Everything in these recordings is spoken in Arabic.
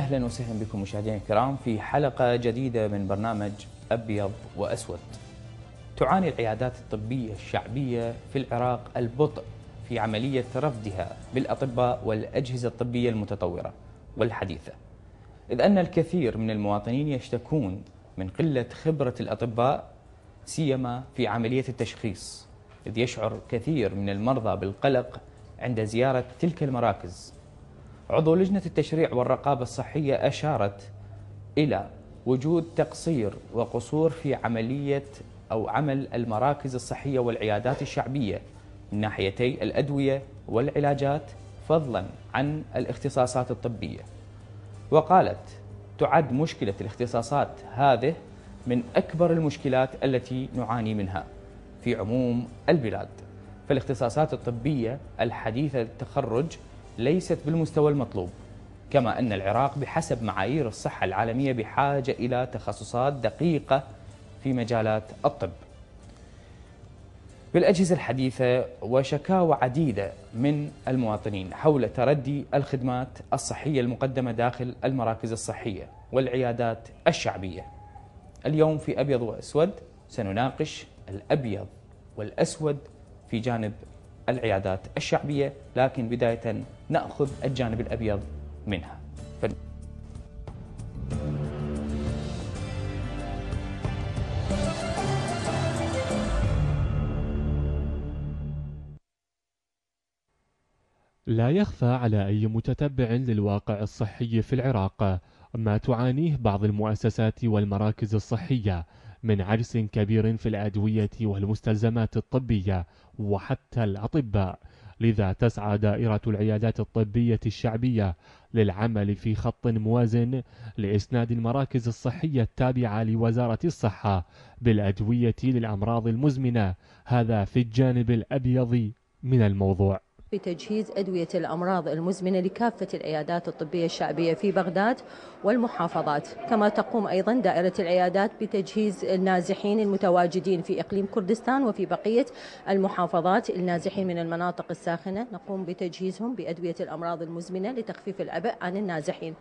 اهلا وسهلا بكم مشاهدينا الكرام في حلقه جديده من برنامج ابيض واسود. تعاني العيادات الطبيه الشعبيه في العراق البطء في عمليه رفدها بالاطباء والاجهزه الطبيه المتطوره والحديثه. اذ ان الكثير من المواطنين يشتكون من قله خبره الاطباء سيما في عمليه التشخيص، اذ يشعر كثير من المرضى بالقلق عند زياره تلك المراكز عضو لجنة التشريع والرقابة الصحية أشارت إلى وجود تقصير وقصور في عملية أو عمل المراكز الصحية والعيادات الشعبية من ناحيتي الأدوية والعلاجات فضلا عن الاختصاصات الطبية وقالت تعد مشكلة الاختصاصات هذه من أكبر المشكلات التي نعاني منها في عموم البلاد فالاختصاصات الطبية الحديثة التخرج ليست بالمستوى المطلوب كما أن العراق بحسب معايير الصحة العالمية بحاجة إلى تخصصات دقيقة في مجالات الطب بالأجهزة الحديثة وشكاوى عديدة من المواطنين حول تردي الخدمات الصحية المقدمة داخل المراكز الصحية والعيادات الشعبية اليوم في أبيض وأسود سنناقش الأبيض والأسود في جانب العيادات الشعبية لكن بداية نأخذ الجانب الأبيض منها لا يخفى على أي متتبع للواقع الصحي في العراق ما تعانيه بعض المؤسسات والمراكز الصحية من عجز كبير في الأدوية والمستلزمات الطبية وحتى الأطباء لذا تسعى دائرة العيادات الطبية الشعبية للعمل في خط موازن لإسناد المراكز الصحية التابعة لوزارة الصحة بالأدوية للأمراض المزمنة هذا في الجانب الأبيض من الموضوع في تجهيز أدوية الأمراض المزمنة لكافة العيادات الطبية الشعبية في بغداد والمحافظات كما تقوم أيضا دائرة العيادات بتجهيز النازحين المتواجدين في إقليم كردستان وفي بقية المحافظات النازحين من المناطق الساخنة نقوم بتجهيزهم بأدوية الأمراض المزمنة لتخفيف العبء عن النازحين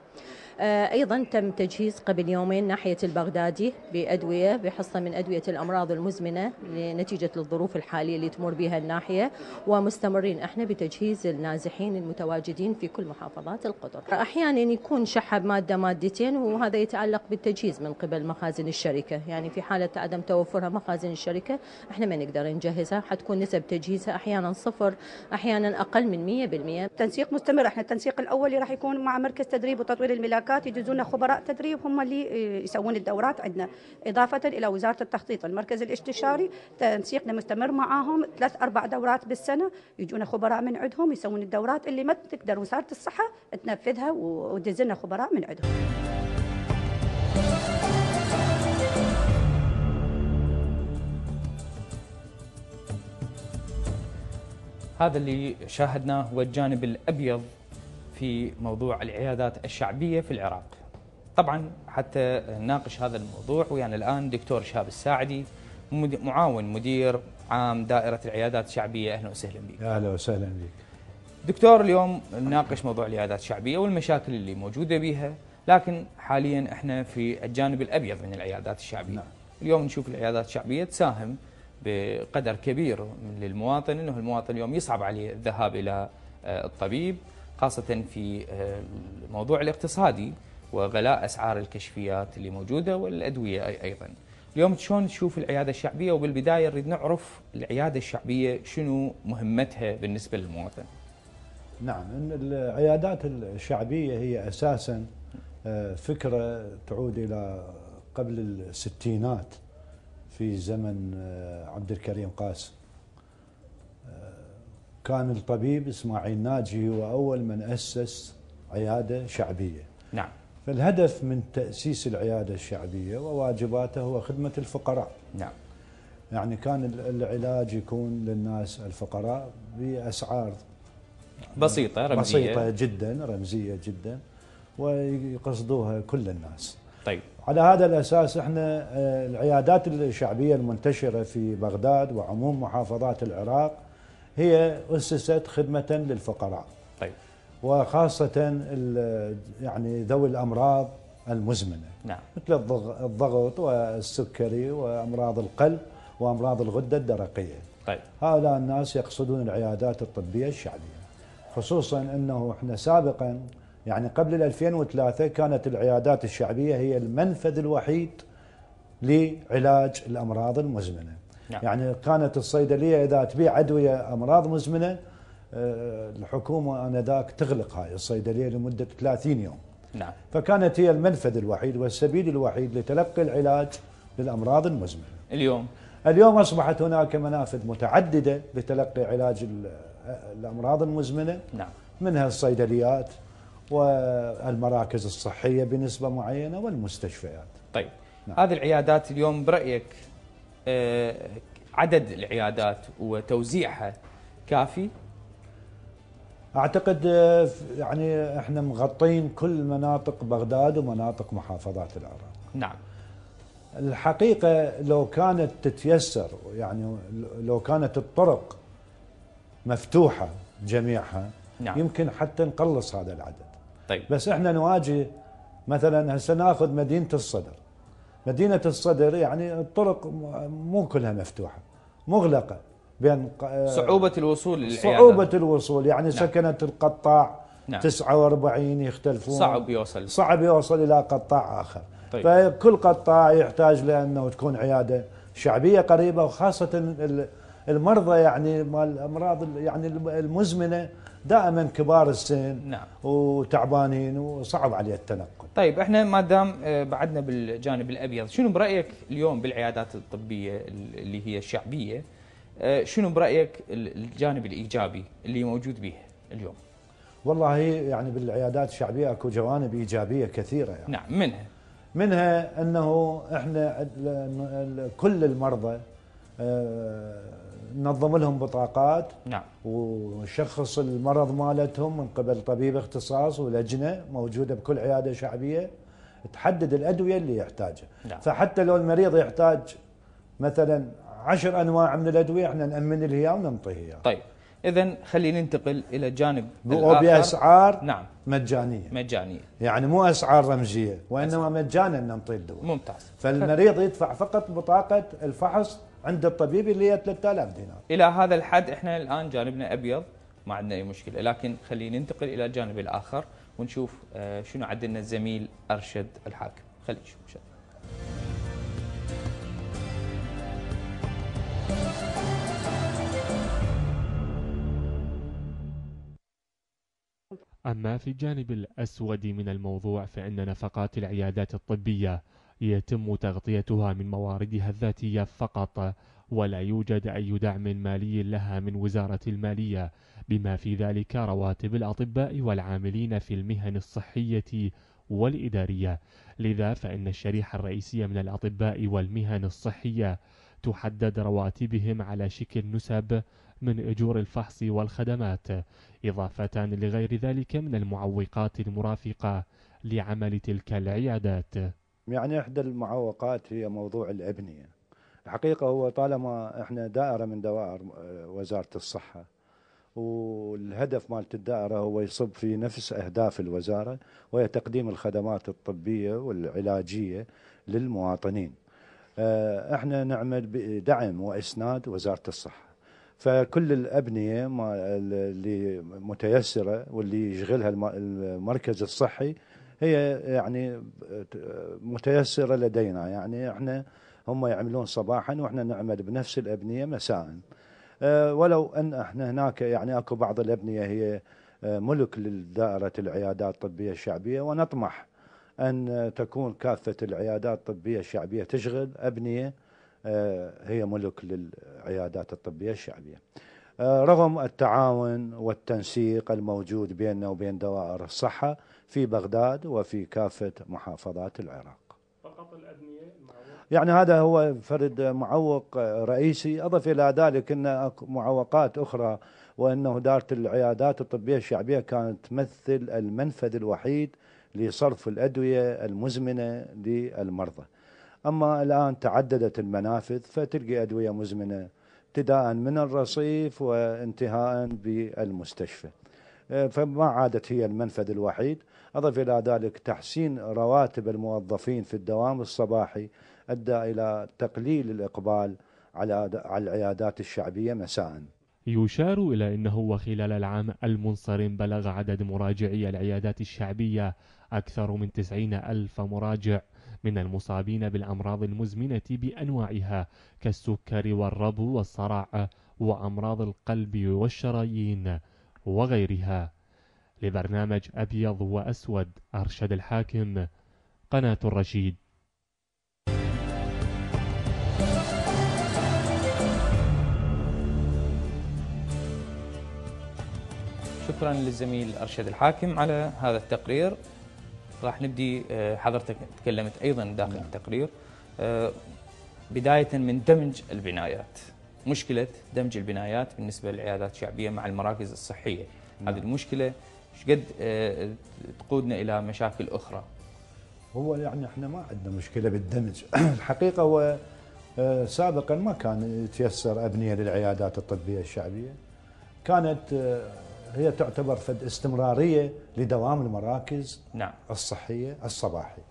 آه، أيضا تم تجهيز قبل يومين ناحية البغدادي بأدوية بحصة من أدوية الأمراض المزمنة نتيجة الظروف الحالية اللي تمر بها الناحية ومستمرين احنا بتجهيز النازحين المتواجدين في كل محافظات القطر أحيانا يكون شحب مادة مادتين وهذا يتعلق بالتجهيز من قبل مخازن الشركة يعني في حالة عدم توفرها مخازن الشركة احنا ما نقدر نجهزها حتكون نسب تجهيزها أحيانا صفر أحيانا أقل من 100% تنسيق مستمر احنا التنسيق الأول راح يكون مع مركز تدريب وتطوير الملاك الشركات يدزون خبراء تدريب هم اللي آه، يسوون الدورات عندنا إضافة إلى وزارة التخطيط المركز الاستشاري تنسيقنا مستمر معاهم ثلاث أربع دورات بالسنة يجونا خبراء من عندهم يسوون الدورات اللي ما تقدر وزارة الصحة تنفذها ودزنا خبراء من عندهم هذا اللي شاهدناه هو الجانب الابيض في موضوع العيادات الشعبية في العراق طبعا حتى نناقش هذا الموضوع ويانا الآن دكتور شهاب الساعدي معاون مدير عام دائرة العيادات الشعبية أهلا وسهلا بك أهلا وسهلا بك دكتور اليوم نناقش موضوع العيادات الشعبية والمشاكل اللي موجودة بها لكن حاليا احنا في الجانب الأبيض من العيادات الشعبية نعم. اليوم نشوف العيادات الشعبية تساهم بقدر كبير للمواطن انه المواطن اليوم يصعب عليه الذهاب الى آه، الطبيب خاصة في آه، الموضوع الاقتصادي وغلاء أسعار الكشفيات اللي موجودة والأدوية أيضا اليوم شلون تشوف العيادة الشعبية وبالبداية نريد نعرف العيادة الشعبية شنو مهمتها بالنسبة للمواطن نعم إن العيادات الشعبية هي أساسا آه، فكرة تعود إلى قبل الستينات في زمن آه، عبد الكريم قاسم كان الطبيب اسماعيل ناجي هو أول من أسس عيادة شعبية نعم فالهدف من تأسيس العيادة الشعبية وواجباته هو خدمة الفقراء نعم يعني كان العلاج يكون للناس الفقراء بأسعار بسيطة رمزية بسيطة جدا رمزية جدا ويقصدوها كل الناس طيب على هذا الأساس احنا آه، العيادات الشعبية المنتشرة في بغداد وعموم محافظات العراق هي أسست خدمة للفقراء طيب. وخاصة يعني ذوي الأمراض المزمنة نعم. مثل الضغط والسكري وأمراض القلب وأمراض الغدة الدرقية طيب. هؤلاء الناس يقصدون العيادات الطبية الشعبية خصوصا أنه إحنا سابقا يعني قبل 2003 كانت العيادات الشعبية هي المنفذ الوحيد لعلاج الأمراض المزمنة نعم. يعني كانت الصيدليه اذا تبيع ادويه امراض مزمنه آه، الحكومه انذاك تغلق هاي الصيدليه لمده 30 يوم نعم. فكانت هي المنفذ الوحيد والسبيل الوحيد لتلقي العلاج للامراض المزمنه اليوم اليوم اصبحت هناك منافذ متعدده لتلقي علاج الامراض المزمنه نعم. منها الصيدليات والمراكز الصحيه بنسبه معينه والمستشفيات طيب نعم. هذه العيادات اليوم برايك آه، عدد العيادات وتوزيعها كافي؟ اعتقد آه، يعني احنا مغطين كل مناطق بغداد ومناطق محافظات العراق. نعم. الحقيقه لو كانت تتيسر يعني لو كانت الطرق مفتوحه جميعها نعم. يمكن حتى نقلص هذا العدد. طيب. بس احنا نواجه مثلا هسه ناخذ مدينه الصدر. مدينة الصدر يعني الطرق مو كلها مفتوحة مغلقة بين آه، صعوبة الوصول للعيادة صعوبة الوصول يعني نعم. سكنة القطاع نعم. 49 يختلفون صعب يوصل صعب يوصل إلى قطاع آخر طيب. فكل قطاع يحتاج لأنه تكون عيادة شعبية قريبة وخاصة المرضى يعني مال الأمراض يعني المزمنة دائما كبار السن نعم. وتعبانين وصعب عليه التنقل طيب احنا ما دام آه، بعدنا بالجانب الابيض شنو برايك اليوم بالعيادات الطبيه اللي هي الشعبيه آه، شنو برايك الجانب الايجابي اللي موجود به اليوم؟ والله يعني بالعيادات الشعبيه اكو جوانب ايجابيه كثيره يعني. نعم منها منها انه احنا كل المرضى آه، نظم لهم بطاقات نعم ونشخص المرض مالتهم من قبل طبيب اختصاص ولجنه موجوده بكل عياده شعبيه تحدد الادويه اللي يحتاجها نعم. فحتى لو المريض يحتاج مثلا عشر انواع من الادويه احنا نامن له اياه وننطيه اياه. طيب اذا خلينا ننتقل الى جانب باسعار نعم مجانيه مجانيه يعني مو اسعار رمزيه وانما مجانا ننطي الدواء ممتاز فالمريض يدفع فقط بطاقه الفحص عند الطبيب اللي هي 3000 دينار الى هذا الحد احنا الان جانبنا ابيض ما عندنا اي مشكله لكن خلينا ننتقل الى الجانب الاخر ونشوف آه، شنو عدلنا الزميل ارشد الحاكم خلينا نشوف أما في الجانب الأسود من الموضوع فإن نفقات العيادات الطبية يتم تغطيتها من مواردها الذاتية فقط ولا يوجد أي دعم مالي لها من وزارة المالية بما في ذلك رواتب الأطباء والعاملين في المهن الصحية والإدارية لذا فإن الشريحة الرئيسية من الأطباء والمهن الصحية تحدد رواتبهم على شكل نسب من أجور الفحص والخدمات إضافة لغير ذلك من المعوقات المرافقة لعمل تلك العيادات يعني إحدى المعوقات هي موضوع الأبنية الحقيقة هو طالما إحنا دائرة من دوائر آه، وزارة الصحة والهدف مالت الدائرة هو يصب في نفس أهداف الوزارة وهي تقديم الخدمات الطبية والعلاجية للمواطنين آه، احنا نعمل بدعم واسناد وزاره الصحه فكل الابنيه اللي متيسره واللي يشغلها المركز الصحي هي يعني متيسره لدينا يعني احنا هم يعملون صباحا واحنا نعمل بنفس الابنيه مساء آه، ولو ان احنا هناك يعني اكو بعض الابنيه هي آه، ملك لدائره العيادات الطبيه الشعبيه ونطمح ان تكون كافه العيادات الطبيه الشعبيه تشغل ابنيه آه، هي ملك للعيادات الطبيه الشعبيه. رغم التعاون والتنسيق الموجود بيننا وبين دوائر الصحه في بغداد وفي كافة محافظات العراق فقط الأدمية يعني هذا هو فرد معوق رئيسي أضف إلى ذلك أن معوقات أخرى وأنه دارة العيادات الطبية الشعبية كانت تمثل المنفذ الوحيد لصرف الأدوية المزمنة للمرضى أما الآن تعددت المنافذ فتلقي أدوية مزمنة ابتداء من الرصيف وانتهاء بالمستشفى أه، فما عادت هي المنفذ الوحيد أضف إلى ذلك تحسين رواتب الموظفين في الدوام الصباحي أدى إلى تقليل الإقبال على العيادات الشعبية مساءً يشار إلى أنه خلال العام المنصرم بلغ عدد مراجعي العيادات الشعبية أكثر من 90 ألف مراجع من المصابين بالأمراض المزمنة بأنواعها كالسكر والربو والصرع وأمراض القلب والشرايين وغيرها لبرنامج أبيض وأسود أرشد الحاكم قناة الرشيد شكرا للزميل أرشد الحاكم على هذا التقرير راح نبدي آه، حضرتك تكلمت أيضا داخل نعم. التقرير آه، بداية من دمج البنايات مشكلة دمج البنايات بالنسبة للعيادات الشعبية مع المراكز الصحية نعم. هذه المشكلة ايش قد آه، تقودنا الى مشاكل اخرى؟ هو يعني احنا ما عندنا مشكله بالدمج، الحقيقه هو آه، سابقا ما كان يتيسر ابنيه للعيادات الطبيه الشعبيه. كانت آه، هي تعتبر فد استمراريه لدوام المراكز نعم. الصحيه الصباحيه.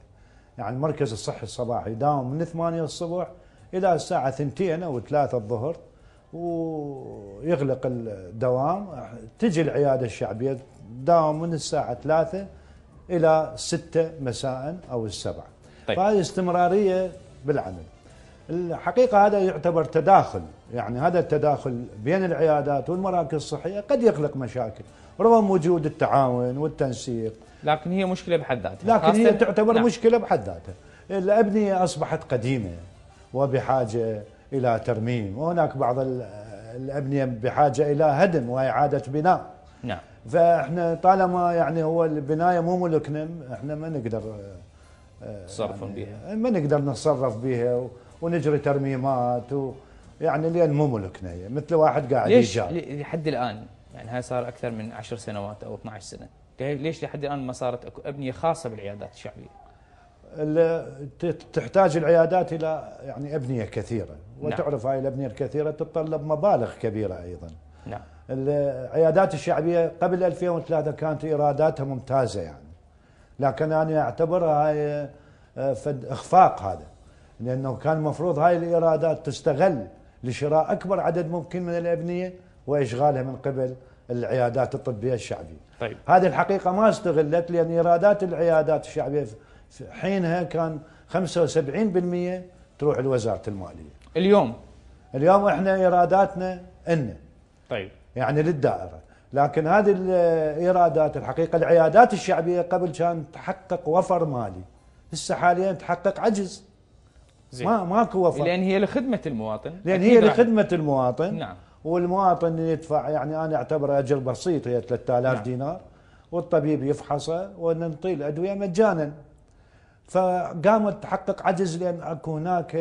يعني المركز الصحي الصباحي داوم من 8 الصبح الى الساعه 2 او 3 الظهر ويغلق الدوام تجي العياده الشعبيه داوم من الساعة ثلاثة إلى ستة مساء أو السبعة طيب. فهذه استمرارية بالعمل الحقيقة هذا يعتبر تداخل يعني هذا التداخل بين العيادات والمراكز الصحية قد يخلق مشاكل رغم وجود التعاون والتنسيق لكن هي مشكلة بحد ذاتها لكن هي تعتبر نعم. مشكلة بحد ذاتها الأبنية أصبحت قديمة وبحاجة إلى ترميم وهناك بعض الأبنية بحاجة إلى هدم وإعادة بناء نعم. فاحنا طالما يعني هو البنايه مو ملكنا احنا ما نقدر آه، نتصرف يعني بها ما نقدر نتصرف بها ونجري ترميمات ويعني يعني لان مو ملكنا هي مثل واحد قاعد ليش يجار. لحد الان يعني هاي صار اكثر من 10 سنوات او 12 سنه ليش لحد الان ما صارت اكو ابنيه خاصه بالعيادات الشعبيه؟ تحتاج العيادات الى يعني ابنيه كثيره نعم. وتعرف نعم. هاي الابنيه الكثيره تتطلب مبالغ كبيره ايضا نعم العيادات الشعبيه قبل 2003 كانت ايراداتها ممتازه يعني لكن انا اعتبر هاي آه، فد اخفاق هذا لانه كان المفروض هاي الايرادات تستغل لشراء اكبر عدد ممكن من الابنيه واشغالها من قبل العيادات الطبيه الشعبيه. طيب هذه الحقيقه ما استغلت لان ايرادات العيادات الشعبيه حينها كان 75% تروح لوزاره الماليه. اليوم اليوم احنا ايراداتنا إنه طيب يعني للدائره لكن هذه الايرادات الحقيقه العيادات الشعبيه قبل كان تحقق وفر مالي هسه حاليا تحقق عجز زي. ما ماكو وفر لان هي لخدمه المواطن لان هي لخدمه المواطن نعم والمواطن يدفع يعني انا اعتبره اجر بسيط هي 3000 نعم. دينار والطبيب يفحصه ونعطيه الادويه مجانا فقامت تحقق عجز لان اكو هناك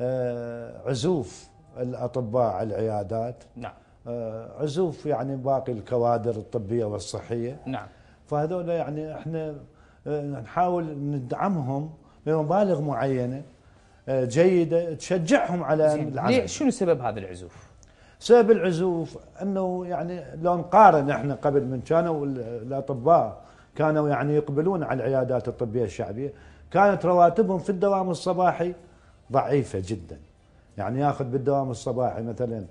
آه، عزوف الاطباء على العيادات نعم آه، عزوف يعني باقي الكوادر الطبيه والصحيه نعم فهذول يعني احنا آه، نحاول ندعمهم بمبالغ معينه آه، جيده تشجعهم على العمل ليه شنو سبب هذا العزوف؟ سبب العزوف انه يعني لو نقارن احنا قبل من كانوا الاطباء كانوا يعني يقبلون على العيادات الطبيه الشعبيه كانت رواتبهم في الدوام الصباحي ضعيفه جدا يعني ياخذ بالدوام الصباحي مثلا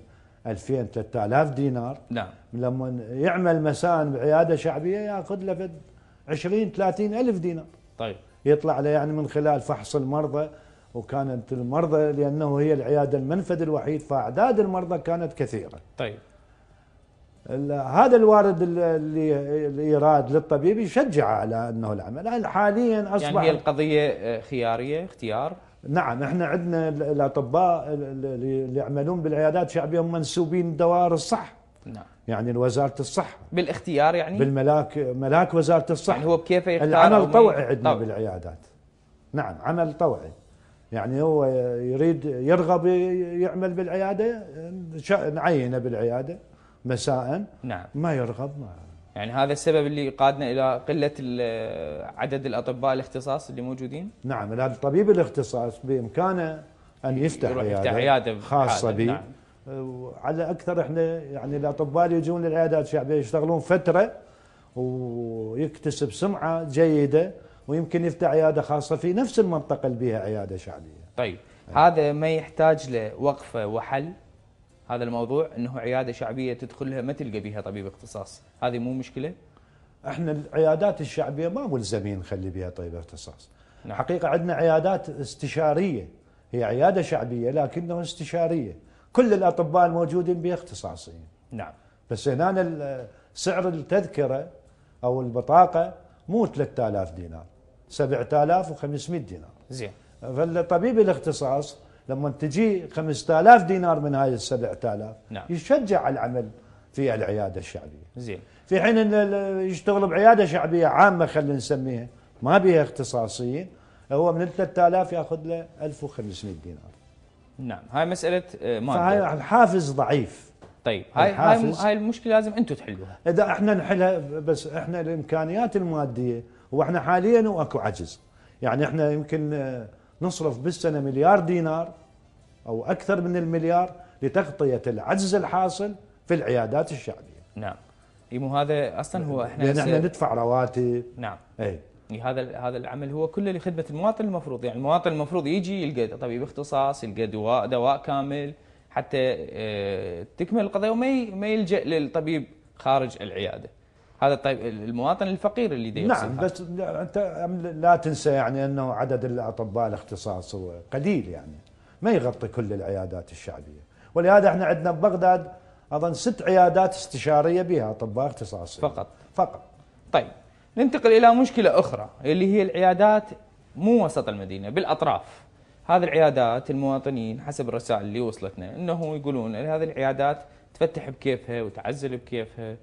2000 3000 دينار نعم لما يعمل مساء بعياده شعبيه ياخذ له فد 20 30 الف دينار طيب يطلع له يعني من خلال فحص المرضى وكانت المرضى لانه هي العياده المنفذ الوحيد فاعداد المرضى كانت كثيره طيب هذا الوارد اللي الايراد للطبيب يشجعه على انه العمل حاليا اصبح يعني هي القضيه خياريه اختيار نعم احنا عندنا الاطباء اللي يعملون بالعيادات الشعبيه هم منسوبين دوائر الصح نعم يعني لوزاره الصحه بالاختيار يعني بالملاك ملاك وزاره الصحه يعني هو بكيفه يختار العمل طوعي عندنا طوعي. بالعيادات نعم عمل طوعي يعني هو يريد يرغب يعمل بالعياده نعينه بالعياده مساء نعم ما يرغب ما يعني هذا السبب اللي قادنا الى قله عدد الاطباء الاختصاص اللي موجودين نعم الان طبيب الاختصاص بامكانه ان يفتح عياده, عيادة خاصه به نعم. على اكثر احنا يعني الاطباء اللي يجون للعيادات الشعبيه يشتغلون فتره ويكتسب سمعه جيده ويمكن يفتح عياده خاصه في نفس المنطقه اللي بها عياده شعبيه. طيب هذا ما يحتاج له وقفه وحل هذا الموضوع انه عياده شعبيه تدخلها ما تلقى بها طبيب اختصاص هذه مو مشكله احنا العيادات الشعبيه ما ملزمين نخلي بها طبيب اختصاص نعم. حقيقه عندنا عيادات استشاريه هي عياده شعبيه لكنها استشاريه كل الاطباء الموجودين بها اختصاصيين نعم بس هنا سعر التذكره او البطاقه مو 3000 دينار 7500 دينار زين فالطبيب الاختصاص لما تجي 5000 دينار من هاي ال 7000 نعم. يشجع على العمل في العياده الشعبيه زين في حين يشتغل بعياده شعبيه عامه خلينا نسميها ما بيها اختصاصيين هو من 3000 ياخذ له 1500 دينار نعم هاي مساله آه، ماده فهي الحافز ضعيف طيب هاي هاي هاي المشكله لازم انتم تحلوها اذا احنا نحلها بس احنا الامكانيات الماديه واحنا حاليا واكو عجز يعني احنا يمكن آه، نصرف بالسنة مليار دينار أو أكثر من المليار لتغطية العجز الحاصل في العيادات الشعبية نعم يمو هذا اصلا هو احنا لان احنا ندفع رواتب نعم اي هذا هذا العمل هو كله لخدمه المواطن المفروض يعني المواطن المفروض يجي يلقى طبيب اختصاص يلقى دواء دواء كامل حتى آه، تكمل القضيه وما ما يلجا للطبيب خارج العياده هذا طيب المواطن الفقير اللي دي نعم بس انت لا تنسى يعني انه عدد الاطباء الاختصاص هو قليل يعني ما يغطي كل العيادات الشعبيه ولهذا احنا عندنا ببغداد اظن ست عيادات استشاريه بها اطباء اختصاصيين فقط فقط طيب ننتقل الى مشكله اخرى اللي هي العيادات مو وسط المدينه بالاطراف هذه العيادات المواطنين حسب الرسائل اللي وصلتنا انه يقولون إن هذه العيادات تفتح بكيفها وتعزل بكيفها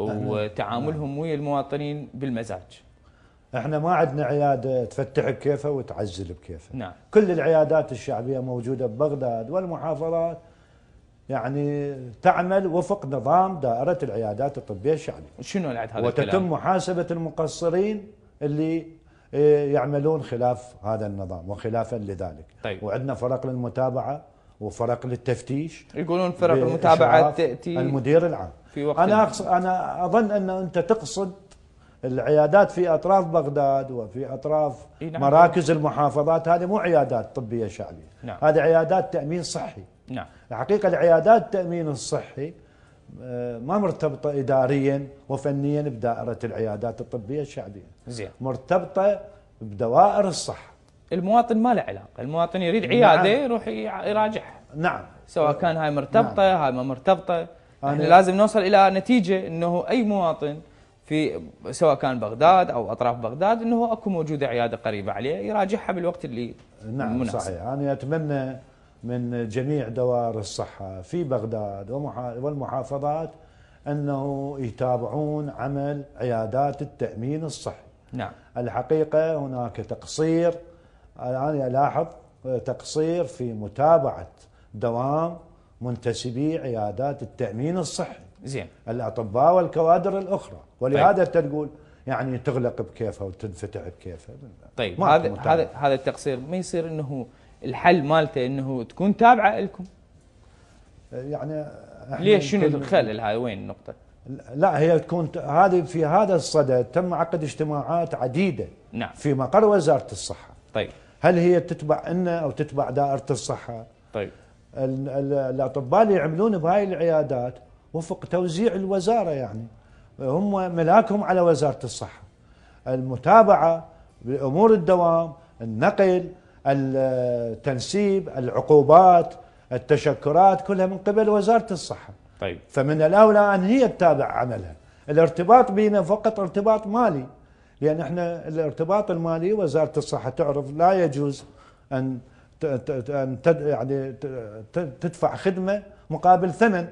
وتعاملهم نعم. ويا المواطنين بالمزاج احنا ما عندنا عياده تفتح بكيفها وتعزل بكيفها نعم. كل العيادات الشعبيه موجوده ببغداد والمحافظات يعني تعمل وفق نظام دائره العيادات الطبيه الشعبيه شنو العد هذا وتتم الكلام؟ محاسبه المقصرين اللي إيه، يعملون خلاف هذا النظام وخلافا لذلك طيب. وعندنا فرق للمتابعه وفرق للتفتيش يقولون فرق المتابعه تاتي المدير العام في وقت انا أقصد انا اظن ان انت تقصد العيادات في اطراف بغداد وفي اطراف إيه نعم مراكز نعم. المحافظات هذه مو عيادات طبيه شعبيه نعم. هذه عيادات تامين صحي نعم الحقيقه العيادات التامين الصحي آه، ما مرتبطه اداريا وفنيا بدائره العيادات الطبيه الشعبيه زين مرتبطه بدوائر الصحه المواطن ما له علاقه المواطن يريد عياده نعم. يروح يراجعها نعم سواء كان هاي مرتبطه نعم. هاي ما مرتبطه يعني لازم نوصل الى نتيجه انه اي مواطن في سواء كان بغداد او اطراف بغداد انه اكو موجوده عياده قريبه عليه يراجعها بالوقت اللي نعم مناسب. صحيح انا اتمنى من جميع دوائر الصحه في بغداد والمحافظات انه يتابعون عمل عيادات التامين الصحي. نعم. الحقيقه هناك تقصير انا الاحظ تقصير في متابعه دوام منتسبي عيادات التامين الصحي زين الاطباء والكوادر الاخرى ولهذا طيب. تقول يعني تغلق بكيفها وتنفتح بكيفها طيب هذا هذا هذا التقصير ما يصير انه الحل مالته انه تكون تابعه لكم يعني ليش شنو الخلل هذا وين النقطه؟ لا هي تكون هذه في هذا الصدد تم عقد اجتماعات عديده نعم في مقر وزاره الصحه طيب هل هي تتبع لنا او تتبع دائره الصحه؟ طيب الاطباء اللي يعملون بهاي العيادات وفق توزيع الوزاره يعني هم ملاكهم على وزاره الصحه المتابعه بامور الدوام النقل التنسيب العقوبات التشكرات كلها من قبل وزاره الصحه طيب فمن الاولى ان هي تتابع عملها الارتباط بينا فقط ارتباط مالي لان احنا الارتباط المالي وزاره الصحه تعرف لا يجوز ان يعني تدفع خدمه مقابل ثمن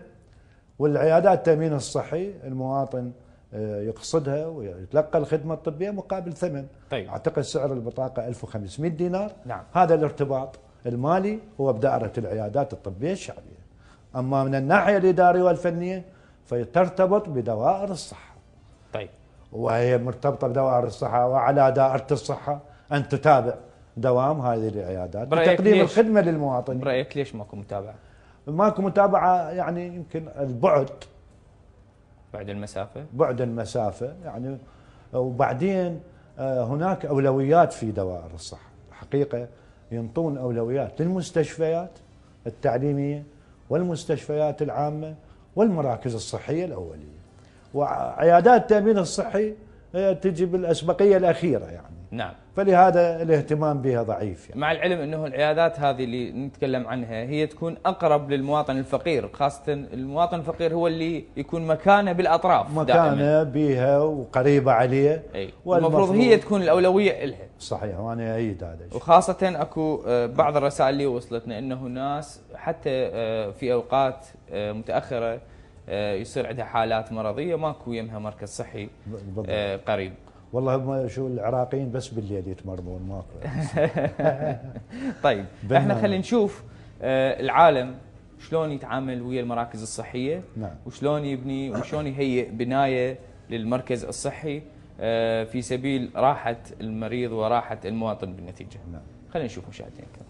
والعيادات التامين الصحي المواطن آه، يقصدها ويتلقى الخدمه الطبيه مقابل ثمن طيب. اعتقد سعر البطاقه 1500 دينار نعم. هذا الارتباط المالي هو بدائره العيادات الطبيه الشعبيه اما من الناحيه الاداريه والفنيه فترتبط بدوائر الصحه طيب وهي مرتبطه بدوائر الصحه وعلى دائره الصحه ان تتابع دوام هذه العيادات لتقديم الخدمه للمواطنين برايك ليش ماكو متابعه؟ ماكو متابعه يعني يمكن البعد بعد المسافه بعد المسافه يعني وبعدين آه، هناك اولويات في دوائر الصحه حقيقه ينطون اولويات للمستشفيات التعليميه والمستشفيات العامه والمراكز الصحيه الاوليه وعيادات التامين الصحي آه، تجي بالاسبقيه الاخيره يعني نعم فلهذا الاهتمام بها ضعيف يعني. مع العلم انه العيادات هذه اللي نتكلم عنها هي تكون اقرب للمواطن الفقير خاصه المواطن الفقير هو اللي يكون مكانه بالاطراف مكانه بها وقريبه عليه والمفروض المفروض هي تكون الاولويه لها صحيح وانا ايد هذا الشيء وخاصه اكو آه، بعض الرسائل اللي وصلتنا انه ناس حتى آه، في اوقات آه، متاخره يصير عندها حالات مرضيه ماكو يمها مركز صحي بالضبط. قريب والله هم شو العراقيين بس بالليل يتمرمون ماكو طيب احنا خلينا نشوف آه، العالم شلون يتعامل ويا المراكز الصحيه نعم. وشلون يبني وشلون يهيئ بنايه للمركز الصحي آه، في سبيل راحه المريض وراحه المواطن بالنتيجه نعم. خلينا نشوف مشاهدينا الكرام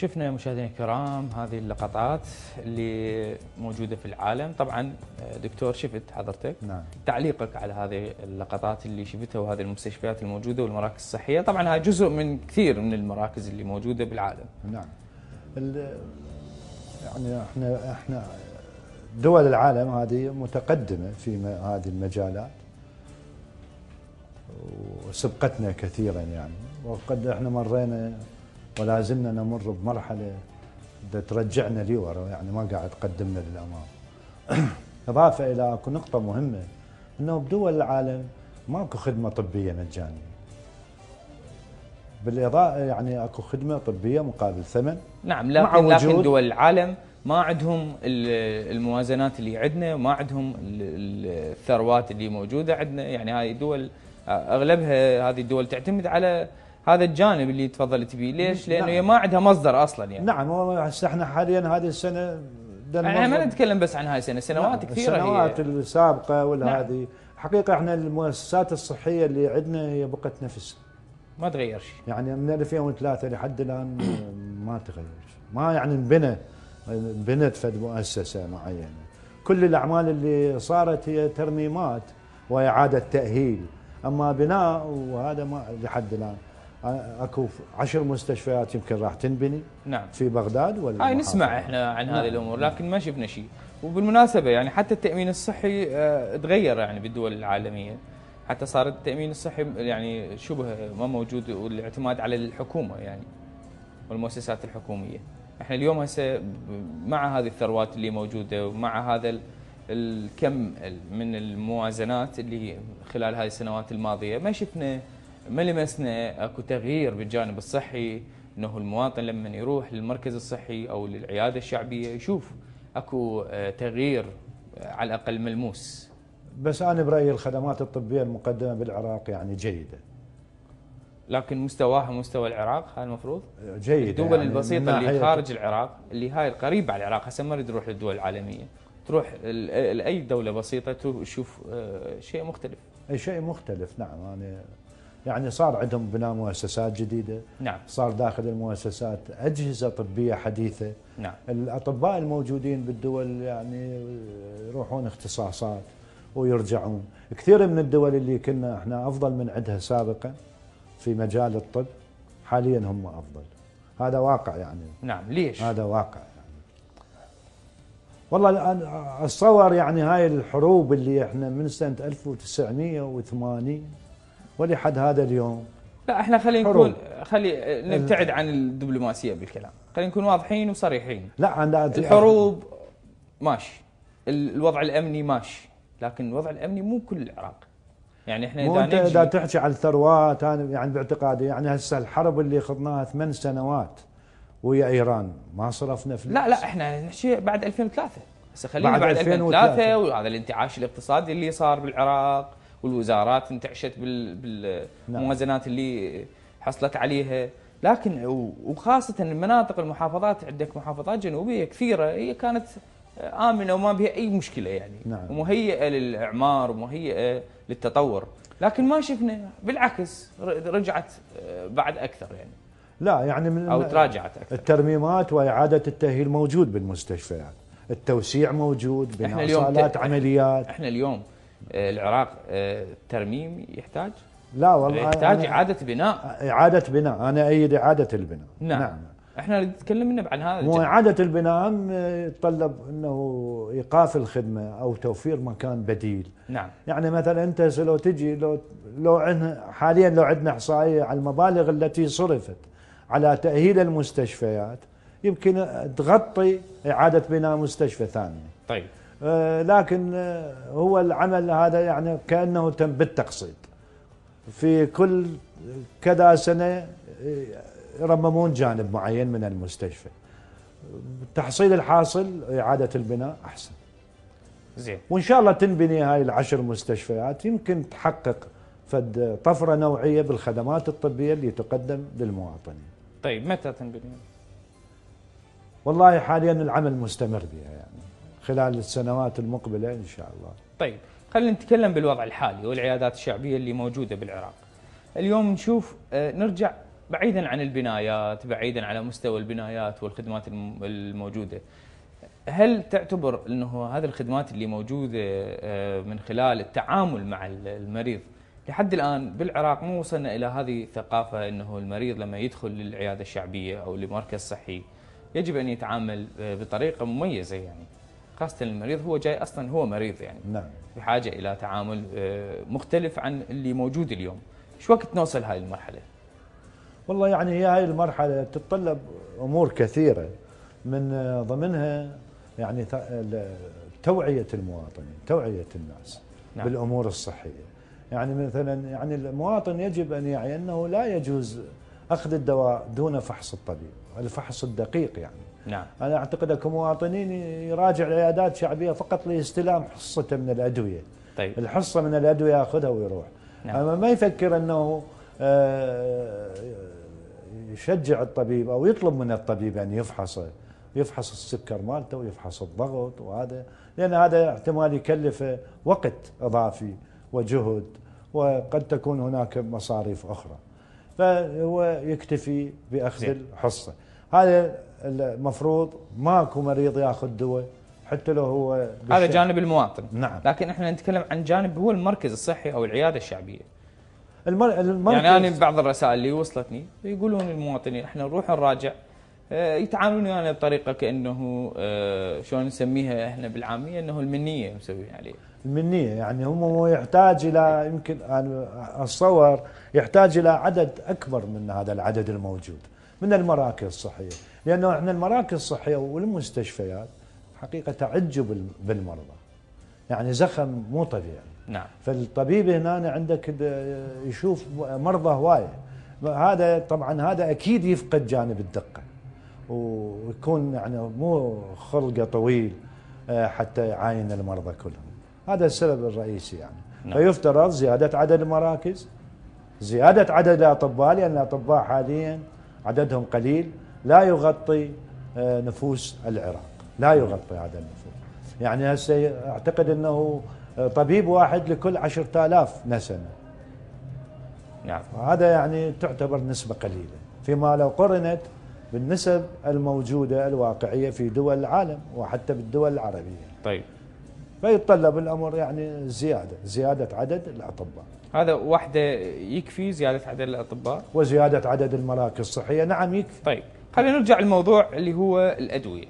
شفنا مشاهدينا الكرام هذه اللقطات اللي موجوده في العالم طبعا دكتور شفت حضرتك نعم. تعليقك على هذه اللقطات اللي شفتها وهذه المستشفيات الموجوده والمراكز الصحيه طبعا هذا جزء من كثير من المراكز اللي موجوده بالعالم نعم يعني احنا احنا دول العالم هذه متقدمه في هذه المجالات وسبقتنا كثيرا يعني وقد احنا مرينا ولازمنا نمر بمرحله ترجعنا لورا يعني ما قاعد تقدمنا للامام. اضافه الى اكو نقطه مهمه انه بدول العالم ماكو خدمه طبيه مجانيه. بالاضافه يعني اكو خدمه طبيه مقابل ثمن نعم لكن, لكن دول العالم ما عندهم الموازنات اللي عندنا ما عندهم الثروات اللي موجوده عندنا يعني هاي دول اغلبها هذه الدول تعتمد على هذا الجانب اللي تفضلت به ليش؟ نعم. لانه نعم. ما عندها مصدر اصلا يعني نعم هسه احنا حاليا هذه السنه احنا ما نتكلم بس عن هاي السنه سنوات نعم. كثيره السنوات هي. السابقه ولا نعم. هذه حقيقه احنا المؤسسات الصحيه اللي عندنا هي بقت نفسها ما تغير شيء يعني من 2003 لحد الان ما تغير ما يعني انبنى بنت فد مؤسسه معينه كل الاعمال اللي صارت هي ترميمات واعاده تاهيل اما بناء وهذا ما لحد الان اكو عشر مستشفيات يمكن راح تنبني نعم في بغداد ولا هاي نسمع احنا عن نعم. هذه الامور لكن ما شفنا شيء وبالمناسبه يعني حتى التامين الصحي آه، تغير يعني بالدول العالميه حتى صار التامين الصحي يعني شبه ما موجود والاعتماد على الحكومه يعني والمؤسسات الحكوميه احنا اليوم هسه مع هذه الثروات اللي موجوده ومع هذا الكم من الموازنات اللي خلال هذه السنوات الماضيه ما شفنا ما لمسنا اكو تغيير بالجانب الصحي انه المواطن لما يروح للمركز الصحي او للعياده الشعبيه يشوف اكو آه، تغيير آه، على الاقل ملموس بس انا برايي الخدمات الطبيه المقدمه بالعراق يعني جيده لكن مستواها مستوى العراق هذا المفروض آه، جيد الدول يعني البسيطه اللي خارج العراق اللي هاي القريبه على العراق هسه ما نريد نروح للدول العالميه تروح لاي دوله بسيطه تشوف شيء مختلف شيء مختلف نعم انا يعني صار عندهم بناء مؤسسات جديده نعم صار داخل المؤسسات اجهزه طبيه حديثه نعم الاطباء الموجودين بالدول يعني يروحون اختصاصات ويرجعون كثير من الدول اللي كنا احنا افضل من عندها سابقا في مجال الطب حاليا هم افضل هذا واقع يعني نعم ليش هذا واقع يعني. والله اتصور يعني هاي الحروب اللي احنا من سنه 1980 ولحد هذا اليوم لا احنا خلينا نكون خلي نبتعد عن الدبلوماسيه بالكلام خلينا نكون واضحين وصريحين لا عن الحروب ماشي الوضع الامني ماشي لكن الوضع الامني مو كل العراق يعني احنا مو انت اذا تحكي عن الثروات انا يعني باعتقادي يعني هسه الحرب اللي خضناها ثمان سنوات ويا ايران ما صرفنا فلوس لا لا احنا نحكي بعد 2003 هسه خلينا بعد, بعد 2003, 2003 وهذا الانتعاش الاقتصادي اللي صار بالعراق والوزارات انتعشت نعم. بالموازنات اللي حصلت عليها لكن وخاصة المناطق المحافظات عندك محافظات جنوبية كثيرة هي كانت آمنة وما بها أي مشكلة يعني نعم. ومهيئة للإعمار ومهيئة للتطور لكن ما شفنا بالعكس رجعت آه، بعد أكثر يعني لا يعني من أو تراجعت أكثر الترميمات وإعادة التأهيل موجود بالمستشفيات التوسيع موجود بناء صالات عمليات احنا اليوم العراق آه، ترميم يحتاج لا والله يعني يحتاج اعاده بناء اعاده بناء انا ايد اعاده البناء نعم, نعم. احنا تكلمنا عن هذا مو اعاده البناء يتطلب انه ايقاف الخدمه او توفير مكان بديل نعم يعني مثلا انت لو تجي لو لو حاليا لو عندنا احصائيه على المبالغ التي صرفت على تاهيل المستشفيات يمكن تغطي اعاده بناء مستشفى ثاني طيب آه، لكن آه، هو العمل هذا يعني كأنه تم بالتقسيط في كل كذا سنة آه، يرممون جانب معين من المستشفى تحصيل الحاصل إعادة البناء أحسن زين وإن شاء الله تنبني هاي العشر مستشفيات يمكن تحقق فد طفرة نوعية بالخدمات الطبية اللي تقدم للمواطنين طيب متى تنبني؟ والله حاليا العمل مستمر بها يعني. خلال السنوات المقبلة إن شاء الله طيب خلينا نتكلم بالوضع الحالي والعيادات الشعبية اللي موجودة بالعراق اليوم نشوف آه، نرجع بعيدا عن البنايات بعيدا على مستوى البنايات والخدمات الموجودة هل تعتبر أنه هذه الخدمات اللي موجودة آه، من خلال التعامل مع المريض لحد الآن بالعراق مو وصلنا إلى هذه الثقافة أنه المريض لما يدخل للعيادة الشعبية أو لمركز صحي يجب أن يتعامل آه، بطريقة مميزة يعني خاصه المريض هو جاي اصلا هو مريض يعني نعم بحاجه الى تعامل آه، مختلف عن اللي موجود اليوم شو وقت نوصل هاي المرحله والله يعني هي هاي المرحله تتطلب امور كثيره من آه، ضمنها يعني توعيه المواطنين توعيه الناس نعم. بالامور الصحيه يعني مثلا يعني المواطن يجب ان يعي انه لا يجوز اخذ الدواء دون فحص الطبيب الفحص الدقيق يعني نعم انا اعتقد كمواطنين يراجع العيادات الشعبيه فقط لاستلام حصته من الادويه طيب الحصه من الادويه ياخذها ويروح نعم. اما ما يفكر انه آه، يشجع الطبيب او يطلب من الطبيب ان يفحصه يفحص السكر مالته ويفحص الضغط وهذا لان هذا احتمال يكلفه وقت اضافي وجهد وقد تكون هناك مصاريف اخرى فهو يكتفي باخذ الحصه هذا المفروض ماكو مريض ياخذ دواء حتى لو هو هذا جانب المواطن نعم لكن احنا نتكلم عن جانب هو المركز الصحي او العياده الشعبيه المر... المركز يعني انا بعض الرسائل اللي وصلتني يقولون المواطنين احنا نروح نراجع آه، يتعاملون ويانا يعني بطريقه كانه آه، شلون نسميها احنا بالعاميه انه المنيه مسويها عليه. المنيه يعني هم يحتاج الى يمكن انا اتصور يحتاج الى عدد اكبر من هذا العدد الموجود من المراكز الصحيه. لانه احنا المراكز الصحيه والمستشفيات حقيقه تعجب بالمرضى يعني زخم مو طبيعي نعم فالطبيب هنا عندك يشوف مرضى هوايه هذا طبعا هذا اكيد يفقد جانب الدقه ويكون يعني مو خلقه طويل آه، حتى يعاين المرضى كلهم هذا السبب الرئيسي يعني نعم. فيفترض زياده عدد المراكز زياده عدد الاطباء لان الاطباء حاليا عددهم قليل لا يغطي آه، نفوس العراق لا يغطي هذا النفوس يعني هسه اعتقد انه آه، طبيب واحد لكل عشرة آلاف نسمة نعم. هذا يعني تعتبر نسبة قليلة فيما لو قرنت بالنسب الموجودة الواقعية في دول العالم وحتى بالدول العربية طيب فيتطلب الأمر يعني زيادة زيادة عدد الأطباء هذا وحدة يكفي زيادة عدد الأطباء وزيادة عدد المراكز الصحية نعم يكفي طيب خلينا نرجع للموضوع اللي هو الادويه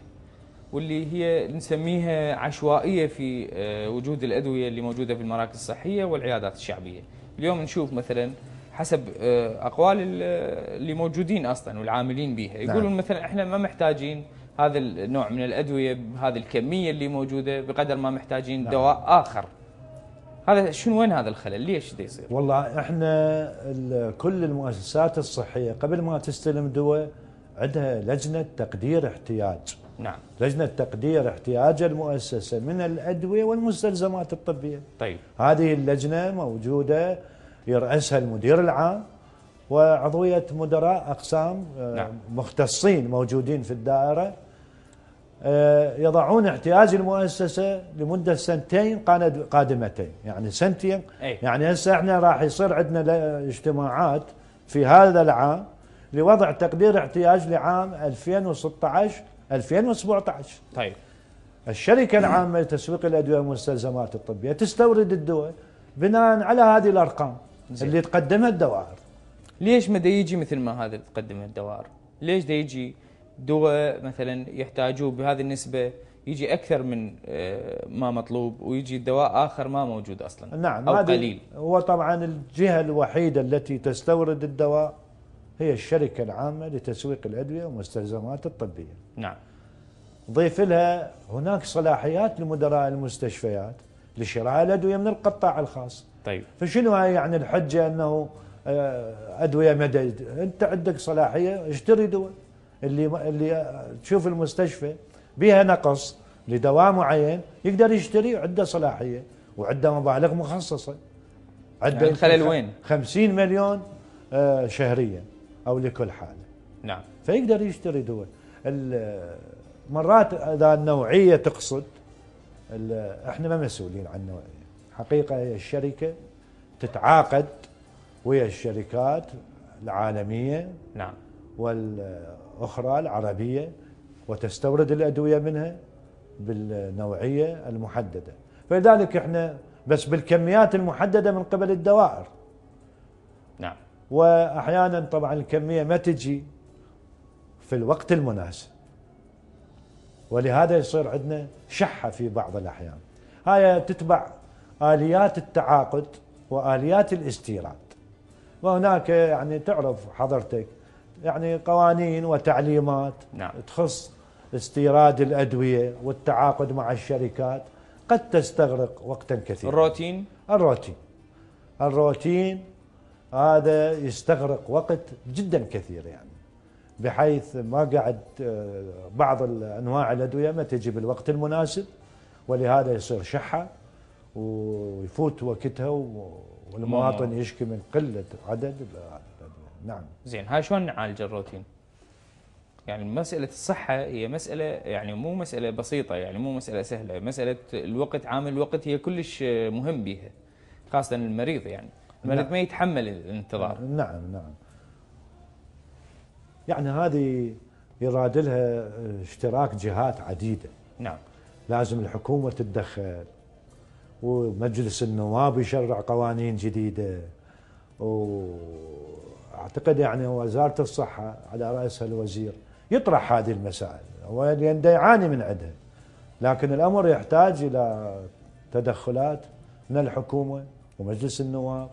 واللي هي نسميها عشوائيه في آه، وجود الادويه اللي موجوده في المراكز الصحيه والعيادات الشعبيه اليوم نشوف مثلا حسب آه، اقوال آه، اللي موجودين اصلا والعاملين بها نعم. يقولون مثلا احنا ما محتاجين هذا النوع من الادويه بهذه الكميه اللي موجوده بقدر ما محتاجين نعم. دواء اخر هذا شنو وين هذا الخلل ليش دا يصير والله احنا كل المؤسسات الصحيه قبل ما تستلم دواء عندها لجنة تقدير احتياج نعم لجنة تقدير احتياج المؤسسة من الأدوية والمستلزمات الطبية طيب هذه اللجنة موجودة يرأسها المدير العام وعضوية مدراء أقسام آه، نعم. مختصين موجودين في الدائرة آه، يضعون احتياج المؤسسة لمدة سنتين قادمتين يعني سنتين أي. يعني هسه احنا راح يصير عندنا اجتماعات في هذا العام لوضع تقدير احتياج لعام 2016 2017 طيب الشركة العامة لتسويق الأدوية والمستلزمات الطبية تستورد الدواء بناء على هذه الأرقام زي. اللي تقدمها الدوائر ليش ما يجي مثل ما هذا تقدمه الدوائر ليش دا يجي دواء مثلا يحتاجوه بهذه النسبة يجي أكثر من آه، ما مطلوب ويجي دواء آخر ما موجود أصلا نعم أو قليل هو طبعا الجهة الوحيدة التي تستورد الدواء هي الشركة العامة لتسويق الأدوية ومستلزمات الطبية نعم ضيف لها هناك صلاحيات لمدراء المستشفيات لشراء الأدوية من القطاع الخاص طيب فشنو هاي يعني الحجة أنه آه، أدوية مدد أنت عندك صلاحية اشتري دواء اللي اللي تشوف المستشفى بها نقص لدواء معين يقدر يشتري عنده صلاحية وعنده مبالغ مخصصة عنده يعني الخلل وين 50 مليون آه، شهريا او لكل حاله نعم فيقدر يشتري دول مرات اذا النوعيه تقصد احنا ما مسؤولين عن النوعيه حقيقه هي الشركه تتعاقد ويا الشركات العالميه نعم والاخرى العربيه وتستورد الادويه منها بالنوعيه المحدده فلذلك احنا بس بالكميات المحدده من قبل الدوائر واحيانا طبعا الكميه ما تجي في الوقت المناسب ولهذا يصير عندنا شحه في بعض الاحيان هاي تتبع اليات التعاقد واليات الاستيراد وهناك يعني تعرف حضرتك يعني قوانين وتعليمات نعم. تخص استيراد الادويه والتعاقد مع الشركات قد تستغرق وقتا كثيرا الروتين الروتين الروتين هذا يستغرق وقت جدا كثير يعني بحيث ما قاعد آه، بعض انواع الادويه ما تجي بالوقت المناسب ولهذا يصير شحه ويفوت وقتها والمواطن نعم. يشكي من قله عدد الادويه نعم زين هاي شلون نعالج الروتين؟ يعني مسألة الصحة هي مسألة يعني مو مسألة بسيطة يعني مو مسألة سهلة مسألة الوقت عامل الوقت هي كلش مهم بيها خاصة المريض يعني نعم. الملك ما يتحمل الانتظار نعم نعم يعني هذه يراد لها اشتراك جهات عديده نعم لازم الحكومه تتدخل ومجلس النواب يشرع قوانين جديده واعتقد يعني وزاره الصحه على راسها الوزير يطرح هذه المسائل هو يعني يعاني من عدها لكن الامر يحتاج الى تدخلات من الحكومه ومجلس النواب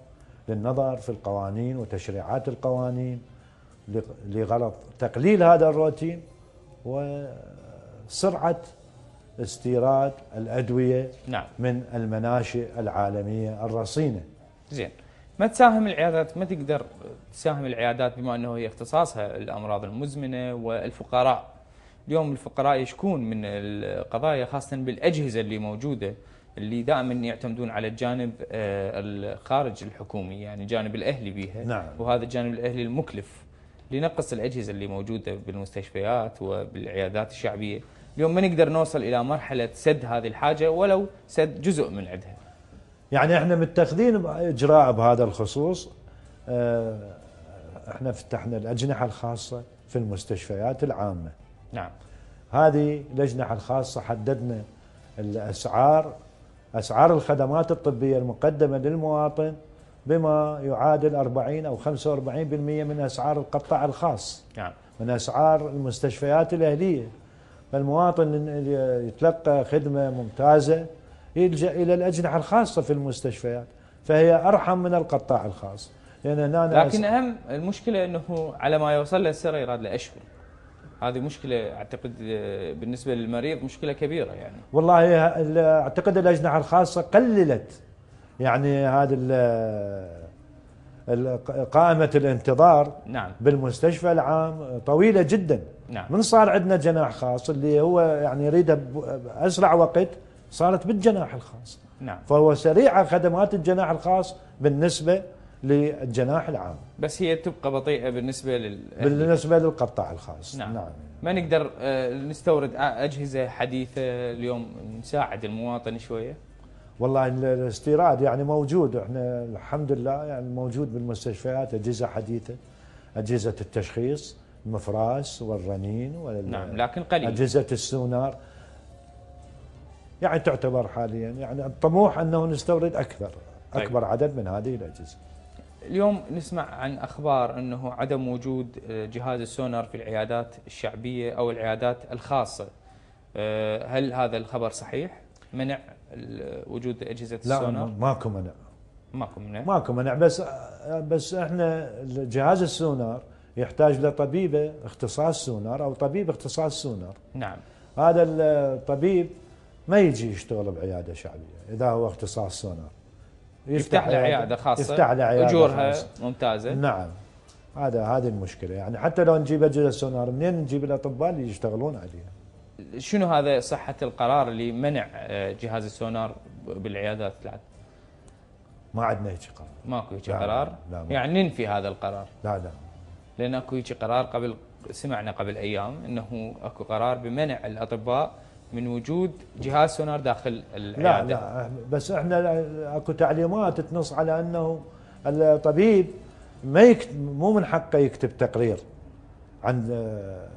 للنظر في القوانين وتشريعات القوانين لغرض تقليل هذا الروتين وسرعة استيراد الأدوية نعم. من المناشئ العالمية الرصينة زين ما تساهم العيادات ما تقدر تساهم العيادات بما أنه هي اختصاصها الأمراض المزمنة والفقراء اليوم الفقراء يشكون من القضايا خاصة بالأجهزة اللي موجودة اللي دائما يعتمدون على الجانب آه، الخارج الحكومي يعني الجانب الاهلي بيها نعم. وهذا الجانب الاهلي المكلف لنقص الاجهزه اللي موجوده بالمستشفيات وبالعيادات الشعبيه اليوم ما نقدر نوصل الى مرحله سد هذه الحاجه ولو سد جزء من عندها يعني احنا متخذين اجراء بهذا الخصوص آه، احنا فتحنا الاجنحه الخاصه في المستشفيات العامه نعم هذه الاجنحه الخاصه حددنا الاسعار أسعار الخدمات الطبية المقدمة للمواطن بما يعادل 40 أو 45% من أسعار القطاع الخاص نعم. من أسعار المستشفيات الأهلية فالمواطن يتلقى خدمة ممتازة يلجأ إلى الأجنحة الخاصة في المستشفيات فهي أرحم من القطاع الخاص لأن هنا لكن أهم المشكلة أنه على ما يوصل له السر يراد له أشهر هذه مشكله اعتقد آه، بالنسبه للمريض مشكله كبيره يعني والله اعتقد الاجنحه الخاصه قللت يعني هذا قائمه الانتظار نعم بالمستشفى العام طويله جدا نعم من صار عندنا جناح خاص اللي هو يعني يريده باسرع وقت صارت بالجناح الخاص نعم فهو سريعه خدمات الجناح الخاص بالنسبه للجناح العام بس هي تبقى بطيئه بالنسبه لل بالنسبه للقطاع الخاص نعم, نعم. ما نقدر آه، نستورد اجهزه حديثه اليوم نساعد المواطن شويه والله الاستيراد يعني موجود احنا الحمد لله يعني موجود بالمستشفيات اجهزه حديثه اجهزه التشخيص المفراس والرنين وال... نعم لكن قليل اجهزه السونار يعني تعتبر حاليا يعني الطموح انه نستورد اكثر طيب. اكبر طيب. عدد من هذه الاجهزه اليوم نسمع عن اخبار انه عدم وجود آه، جهاز السونار في العيادات الشعبيه او العيادات الخاصه آه، هل هذا الخبر صحيح؟ منع وجود اجهزه لا السونار؟ لا ماكو منع ماكو منع ماكو منع بس آه، بس احنا جهاز السونار يحتاج لطبيبه اختصاص سونار او طبيب اختصاص سونار نعم هذا الطبيب ما يجي يشتغل بعياده شعبيه اذا هو اختصاص سونار يفتح له عياده خاصه يفتح له عياده اجورها ممتازه نعم هذا هذه المشكله يعني حتى لو نجيب اجهزه سونار منين نجيب الاطباء اللي يشتغلون عليها شنو هذا صحه القرار اللي منع آه، جهاز السونار بالعيادات العد ما عندنا هيك قرار ماكو هيك قرار لا ما. يعني ننفي هذا القرار لا لا لان اكو هيك قرار قبل سمعنا قبل ايام انه اكو قرار بمنع الاطباء من وجود جهاز سونار داخل العياده لا لا بس احنا اكو تعليمات تنص على انه الطبيب ما يكتب مو من حقه يكتب تقرير عن آه،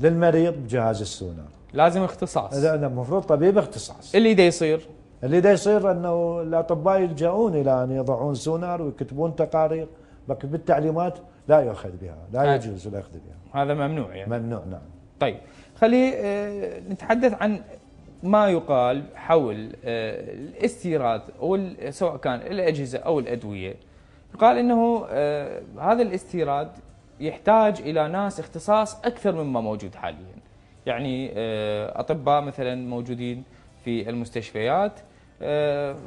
للمريض بجهاز السونار لازم اختصاص لا المفروض طبيب اختصاص اللي دا يصير اللي دا يصير انه الاطباء يلجؤون الى ان يضعون سونار ويكتبون تقارير لكن بالتعليمات لا يؤخذ بها لا يجوز الاخذ بها هذا ممنوع يعني ممنوع نعم طيب خلي آه، نتحدث عن ما يقال حول آه، الاستيراد سواء كان الاجهزه او الادويه قال انه آه، هذا الاستيراد يحتاج الى ناس اختصاص اكثر مما موجود حاليا يعني اطباء مثلا موجودين في المستشفيات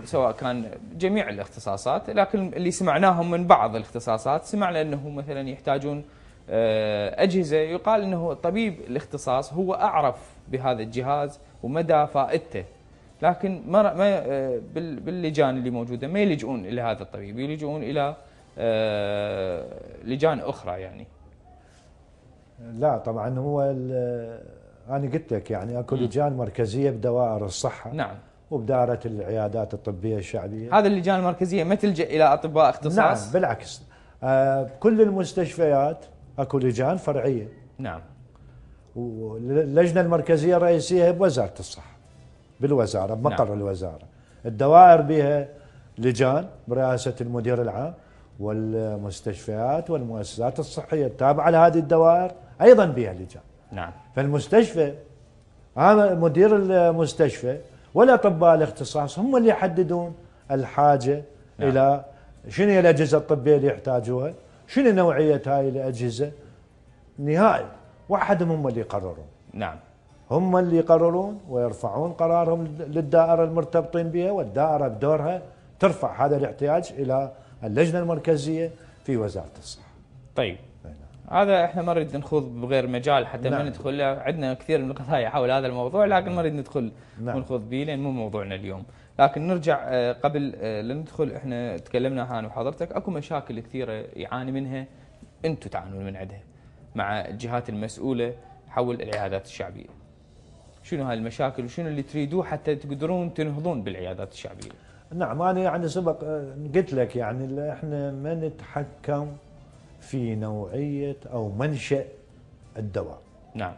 سواء كان جميع الاختصاصات لكن اللي سمعناهم من بعض الاختصاصات سمعنا انه مثلا يحتاجون آه، أجهزة يقال أنه طبيب الاختصاص هو أعرف بهذا الجهاز ومدى فائدته لكن ما ما آه، باللجان اللي موجوده ما يلجؤون الى هذا الطبيب يلجؤون الى آه، لجان اخرى يعني لا طبعا هو انا قلت لك يعني اكو لجان مركزيه بدوائر الصحه نعم وبدائره العيادات الطبيه الشعبيه هذا اللجان المركزيه ما تلجا الى اطباء اختصاص نعم بالعكس كل المستشفيات اكو لجان فرعيه نعم واللجنه المركزيه الرئيسيه بوزاره الصحه بالوزاره نعم. بمقر نعم. الوزاره الدوائر بها لجان برئاسه المدير العام والمستشفيات والمؤسسات الصحيه التابعه لهذه الدوائر ايضا بها لجان نعم فالمستشفى مدير المستشفى والاطباء الاختصاص هم اللي يحددون الحاجه نعم. الى شنو هي الاجهزه الطبيه اللي يحتاجوها شنو نوعيه هاي الاجهزه؟ نهائي وحدهم هم اللي يقررون نعم هم اللي يقررون ويرفعون قرارهم للدائره المرتبطين بها والدائره بدورها ترفع هذا الاحتياج الى اللجنه المركزيه في وزاره الصحه. طيب نعم. هذا احنا ما نريد نخوض بغير مجال حتى نعم. ما ندخل عندنا كثير من القضايا حول هذا الموضوع لكن ما نريد ندخل نعم. ونخوض به لان مو موضوعنا اليوم. لكن نرجع آه، قبل آه، لندخل احنا تكلمنا انا وحضرتك اكو مشاكل كثيره يعاني منها انتم تعانون من عندها مع الجهات المسؤوله حول العيادات الشعبيه. شنو هاي المشاكل وشنو اللي تريدوه حتى تقدرون تنهضون بالعيادات الشعبيه؟ نعم انا يعني سبق آه، قلت لك يعني احنا ما نتحكم في نوعيه او منشا الدواء. نعم.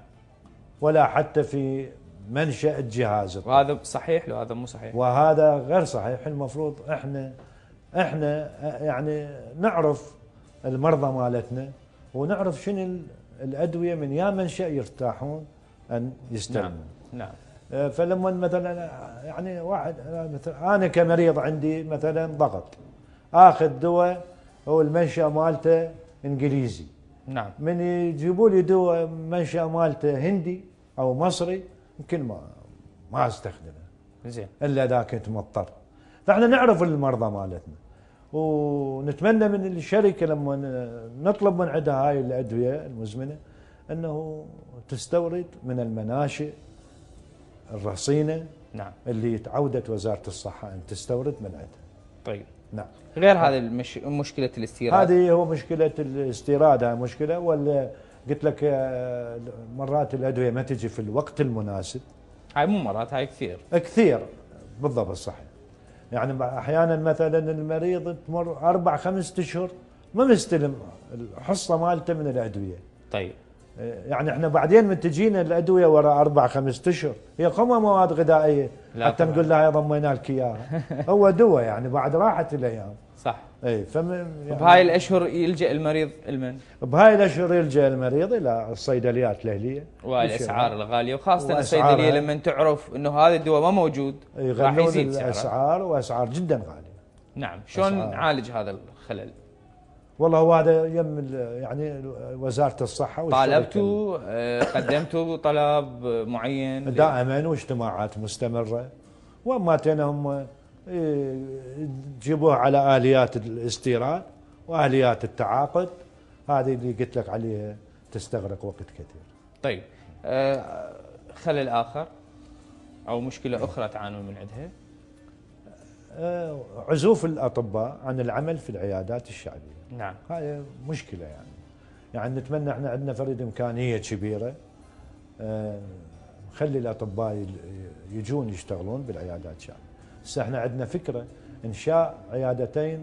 ولا حتى في منشأ الجهاز الطبي. وهذا صحيح لو هذا مو صحيح وهذا غير صحيح المفروض احنا احنا يعني نعرف المرضى مالتنا ونعرف شنو الادويه من يا منشا يرتاحون ان يستلمون نعم, نعم. آه، فلما مثلا يعني واحد آه، مثلا انا كمريض عندي مثلا ضغط اخذ دواء هو المنشا مالته انجليزي نعم من يجيبوا لي دواء منشا مالته هندي او مصري يمكن ما ما استخدمه زين الا اذا كنت مضطر فاحنا نعرف المرضى مالتنا ونتمنى من الشركه لما نطلب من عندها هاي الادويه المزمنه انه تستورد من المناشئ الرصينه نعم اللي تعودت وزاره الصحه ان تستورد من عندها. طيب نعم غير هذه المش... مشكله الاستيراد هذه هو مشكله الاستيراد هاي مشكله ولا قلت لك آه، مرات الادويه ما تجي في الوقت المناسب هاي مو مرات هاي كثير كثير بالضبط صحيح يعني احيانا مثلا المريض تمر اربع خمس اشهر ما مستلم الحصه مالته من الادويه طيب آه، يعني احنا بعدين من تجينا الادويه ورا اربع خمس اشهر هي قمه مواد غذائيه حتى طبعا. نقول لها ضمينا لك اياها هو دواء يعني بعد راحت الايام صح اي فم يعني بهاي الاشهر يلجا المريض لمن؟ بهاي الاشهر يلجا المريض الى الصيدليات الاهليه والاسعار الغاليه وخاصه الصيدليه لما تعرف انه هذا الدواء ما موجود إيه، راح يزيد الاسعار واسعار جدا غاليه نعم شلون نعالج هذا الخلل؟ والله هو هذا يم يعني وزاره الصحه طالبتوا آه، قدمتوا طلب معين دائما واجتماعات مستمره وما هم تجيبوها على اليات الاستيراد واليات التعاقد هذه اللي قلت لك عليها تستغرق وقت كثير. طيب آه، خلل اخر او مشكله اخرى تعانون من عندها؟ آه، عزوف الاطباء عن العمل في العيادات الشعبيه. نعم. هاي مشكله يعني. يعني نتمنى احنا عندنا فريد امكانيه كبيره آه، نخلي الاطباء يجون يشتغلون بالعيادات الشعبيه. هسه احنا عندنا فكره انشاء عيادتين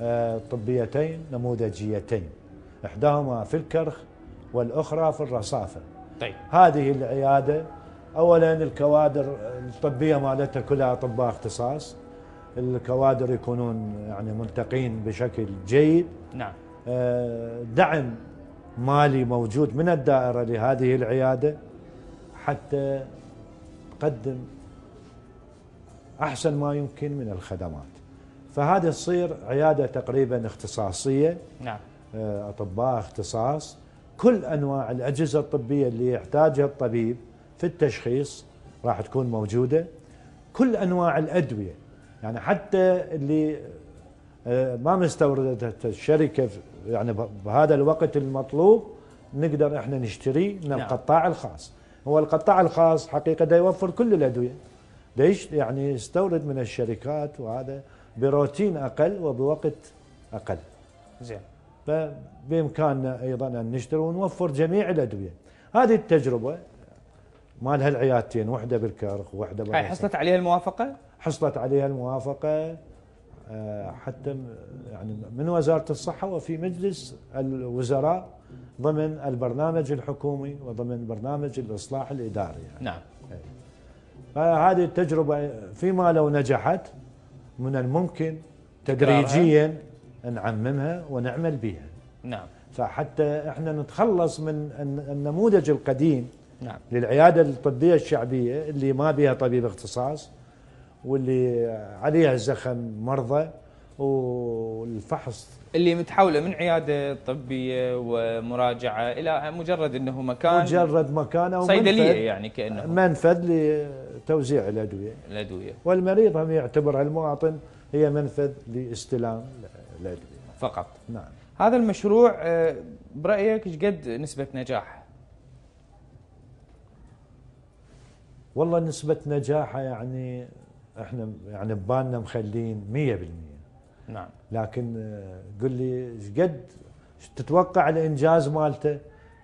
آه، طبيتين نموذجيتين احداهما في الكرخ والاخرى في الرصافه طيب هذه العياده اولا الكوادر الطبيه مالتها كلها اطباء اختصاص الكوادر يكونون يعني ملتقين بشكل جيد نعم آه، دعم مالي موجود من الدائره لهذه العياده حتى تقدم احسن ما يمكن من الخدمات فهذا تصير عياده تقريبا اختصاصيه نعم آه، اطباء اختصاص كل انواع الاجهزه الطبيه اللي يحتاجها الطبيب في التشخيص راح تكون موجوده كل انواع الادويه يعني حتى اللي آه، ما مستوردت الشركه يعني بهذا الوقت المطلوب نقدر احنا نشتريه من نعم. القطاع الخاص هو القطاع الخاص حقيقه يوفر كل الادويه ليش يعني استورد من الشركات وهذا بروتين اقل وبوقت اقل زين فبامكاننا ايضا ان نشتري ونوفر جميع الادويه هذه التجربه مال هالعيادتين واحده بالكرخ وواحده هاي حصلت عليها الموافقه حصلت عليها الموافقه آه، حتى يعني من وزاره الصحه وفي مجلس الوزراء ضمن البرنامج الحكومي وضمن برنامج الاصلاح الاداري يعني. نعم إيه. فهذه التجربة فيما لو نجحت من الممكن تدريجيا نعممها ونعمل بها نعم فحتى احنا نتخلص من النموذج القديم نعم. للعيادة الطبية الشعبية اللي ما بها طبيب اختصاص واللي عليها زخم مرضى والفحص اللي متحوله من عياده طبيه ومراجعه الى مجرد انه مكان مجرد مكان او صيدليه يعني كانه منفذ لتوزيع الادويه الادويه والمريض هم يعتبرها المواطن هي منفذ لاستلام الادويه فقط نعم هذا المشروع آه، برايك ايش قد نسبه نجاح؟ والله نسبه نجاحه يعني احنا يعني ببالنا مخلين 100% نعم لكن آه، قل لي ايش قد تتوقع الانجاز مالته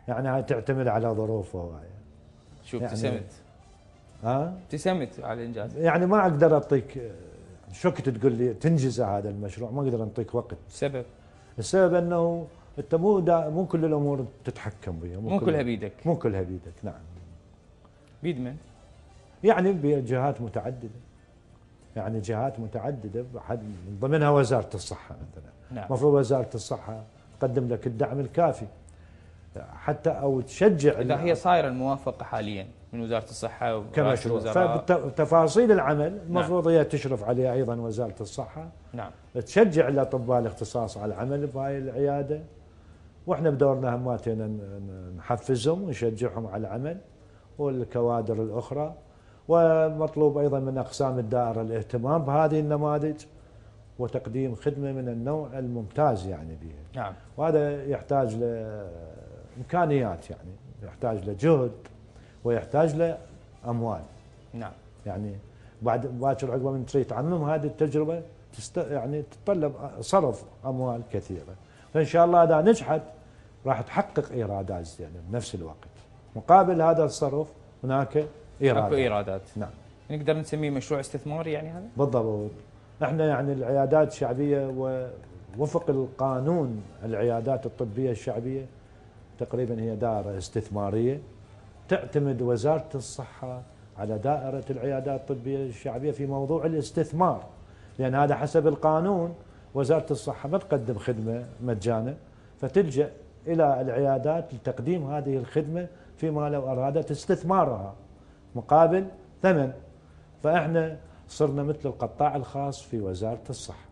يعني تعتمد على ظروفه هواي شوف يعني ابتسمت ها ابتسمت على الانجاز يعني ما اقدر اعطيك آه، شو كنت تقول لي تنجز هذا المشروع ما اقدر اعطيك وقت السبب السبب انه انت مو مو كل الامور تتحكم بها مو, مو كلها بيدك مو كلها بيدك نعم بيد من؟ يعني بجهات متعدده يعني جهات متعددة من ضمنها وزارة الصحة مثلا نعم. المفروض وزارة الصحة تقدم لك الدعم الكافي حتى أو تشجع إذا هي صايرة الموافقة حاليا من وزارة الصحة كما فتفاصيل العمل المفروض نعم. هي تشرف عليها أيضا وزارة الصحة نعم تشجع الأطباء الاختصاص على العمل في هاي العيادة واحنا بدورنا هماتنا نحفزهم ونشجعهم على العمل والكوادر الأخرى ومطلوب أيضا من أقسام الدائرة الاهتمام بهذه النماذج وتقديم خدمة من النوع الممتاز يعني بها نعم. وهذا يحتاج لإمكانيات يعني يحتاج لجهد ويحتاج لأموال نعم يعني بعد باكر عقب من تريد تعمم هذه التجربة تست يعني تتطلب صرف أموال كثيرة فإن شاء الله إذا نجحت راح تحقق إيرادات زينة يعني بنفس الوقت مقابل هذا الصرف هناك ايرادات اكو ايرادات نعم نقدر نسميه مشروع استثماري يعني هذا؟ بالضبط احنا يعني العيادات الشعبيه ووفق القانون العيادات الطبيه الشعبيه تقريبا هي دائره استثماريه تعتمد وزاره الصحه على دائره العيادات الطبيه الشعبيه في موضوع الاستثمار لان هذا حسب القانون وزاره الصحه ما تقدم خدمه مجانا فتلجا الى العيادات لتقديم هذه الخدمه فيما لو ارادت استثمارها مقابل ثمن فاحنا صرنا مثل القطاع الخاص في وزاره الصحه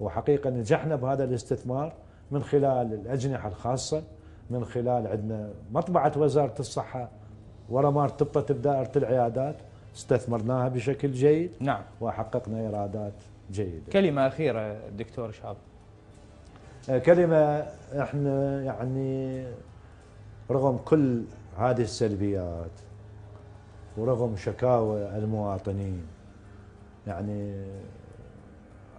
وحقيقه نجحنا بهذا الاستثمار من خلال الاجنحه الخاصه من خلال عندنا مطبعه وزاره الصحه ورا ما ارتبطت بدائره العيادات استثمرناها بشكل جيد نعم وحققنا ايرادات جيده كلمه اخيره دكتور شاب آه، كلمه احنا يعني رغم كل هذه السلبيات ورغم شكاوى المواطنين يعني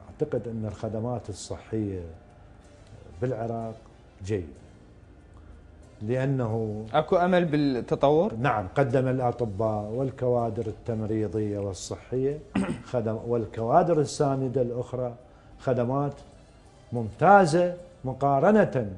اعتقد ان الخدمات الصحيه بالعراق جيده لانه اكو امل بالتطور؟ نعم قدم الاطباء والكوادر التمريضيه والصحيه خدم والكوادر السانده الاخرى خدمات ممتازه مقارنه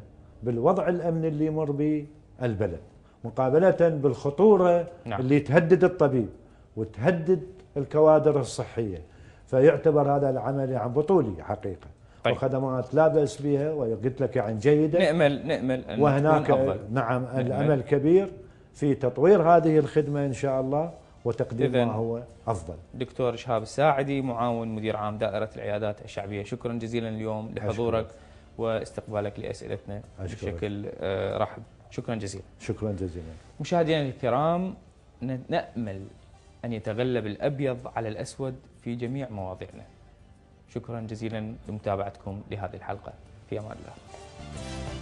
بالوضع الامني اللي يمر به البلد. مقابلة بالخطورة نعم. اللي تهدد الطبيب وتهدد الكوادر الصحية فيعتبر هذا العمل عن يعني بطولي حقيقة طيب. وخدمات لا بأس بها وقلت لك عن يعني جيدة نأمل نأمل أن وهناك أفضل. نعم نأمل. الأمل كبير في تطوير هذه الخدمة إن شاء الله وتقديم ما هو أفضل دكتور شهاب الساعدي معاون مدير عام دائرة العيادات الشعبية شكرا جزيلا اليوم لحضورك أشكرك. واستقبالك لأسئلتنا أشكرك. بشكل آه، رحب شكرا جزيلا شكرا جزيلا مشاهدينا الكرام نأمل أن يتغلب الأبيض على الأسود في جميع مواضيعنا شكرا جزيلا لمتابعتكم لهذه الحلقة في أمان الله